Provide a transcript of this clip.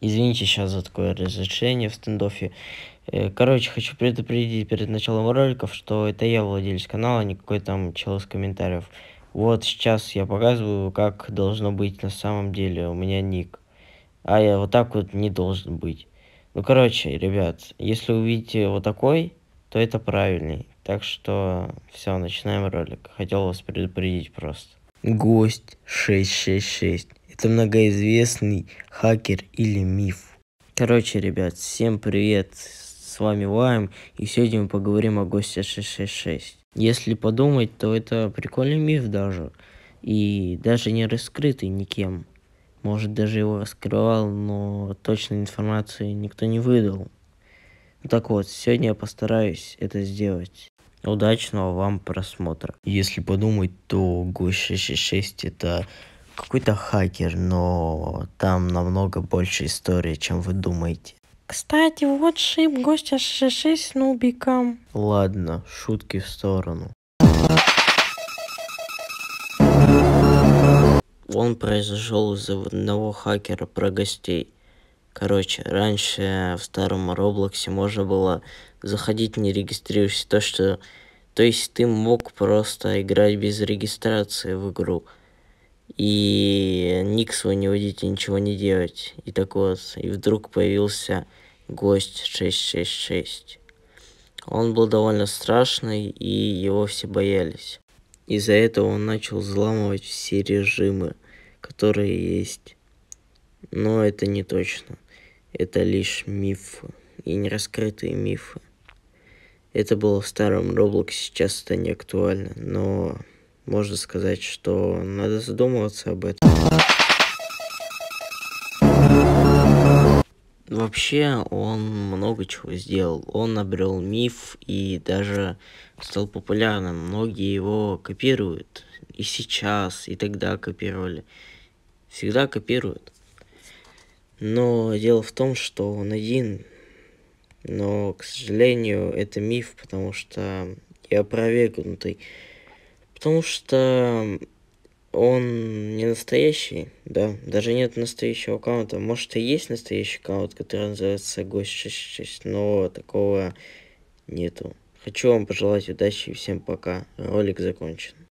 Извините сейчас за такое разрешение в стендофе. Э, короче, хочу предупредить перед началом роликов, что это я владелец канала, а не какой там чел из комментариев. Вот сейчас я показываю, как должно быть на самом деле. У меня ник. А я вот так вот не должен быть. Ну, короче, ребят, если увидите вот такой, то это правильный. Так что все, начинаем ролик. Хотел вас предупредить просто. Гость 666 это многоизвестный хакер или миф. Короче, ребят, всем привет, с вами Лайм, и сегодня мы поговорим о госте 666. Если подумать, то это прикольный миф даже, и даже не раскрытый никем. Может, даже его раскрывал, но точной информации никто не выдал. Ну так вот, сегодня я постараюсь это сделать. Удачного вам просмотра. Если подумать, то ГО-666 это какой-то хакер, но там намного больше истории, чем вы думаете. Кстати, вот шип гостя шиши с нубиком. Ладно, шутки в сторону. Он произошел из-за одного хакера про гостей. Короче, раньше в старом Роблоксе можно было заходить, не регистрируясь. То, что... То есть ты мог просто играть без регистрации в игру и ник свой не уйдите, ничего не делать. И так вот, и вдруг появился гость 666. Он был довольно страшный, и его все боялись. Из-за этого он начал взламывать все режимы, которые есть. Но это не точно. Это лишь мифы и не раскрытые мифы. Это было в старом Roblox, сейчас это не актуально, но можно сказать, что надо задумываться об этом. Вообще, он много чего сделал. Он обрел миф и даже стал популярным. Многие его копируют. И сейчас, и тогда копировали. Всегда копируют. Но дело в том, что он один. Но, к сожалению, это миф, потому что я опровергнутый. Потому что он не настоящий, да. Даже нет настоящего аккаунта. Может, и есть настоящий аккаунт, который называется Гость но такого нету. Хочу вам пожелать удачи и всем пока. Ролик закончен.